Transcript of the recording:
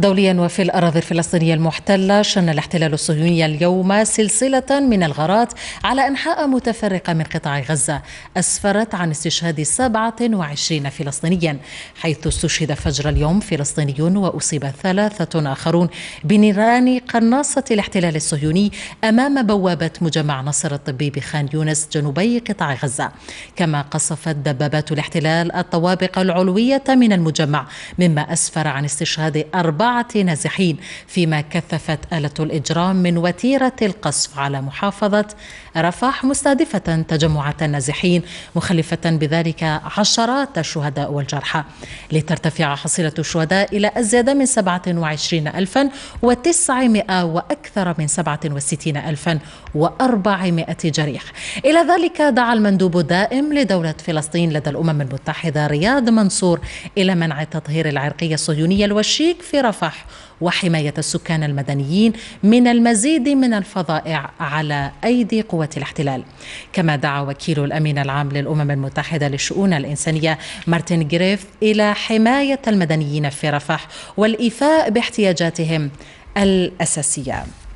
دوليا وفي الأراضي الفلسطينية المحتلة شن الاحتلال الصهيوني اليوم سلسلة من الغارات على أنحاء متفرقة من قطاع غزة أسفرت عن استشهاد 27 فلسطينيا حيث استشهد فجر اليوم فلسطيني وأصيب ثلاثة آخرون بنيران قناصة الاحتلال الصهيوني أمام بوابة مجمع نصر الطبي بخان يونس جنوبي قطاع غزة كما قصفت دبابات الاحتلال الطوابق العلوية من المجمع مما أسفر عن استشهاد أربعة أربعة نازحين فيما كثفت آلة الإجرام من وتيرة القصف على محافظة رفح مستهدفة تجمعات النازحين مخلفة بذلك عشرات الشهداء والجرحى لترتفع حصيلة الشهداء إلى أزيد من 27 ألفا و900 وأكثر من 67 ألفا و400 جريح إلى ذلك دعا المندوب الدائم لدولة فلسطين لدى الأمم المتحدة رياض منصور إلى منع تطهير العرقية الصهيونية الوشيك في رفح رفح وحماية السكان المدنيين من المزيد من الفظائع على أيدي قوة الاحتلال كما دعا وكيل الأمين العام للأمم المتحدة للشؤون الإنسانية مارتن جريف إلى حماية المدنيين في رفح والإيفاء باحتياجاتهم الأساسية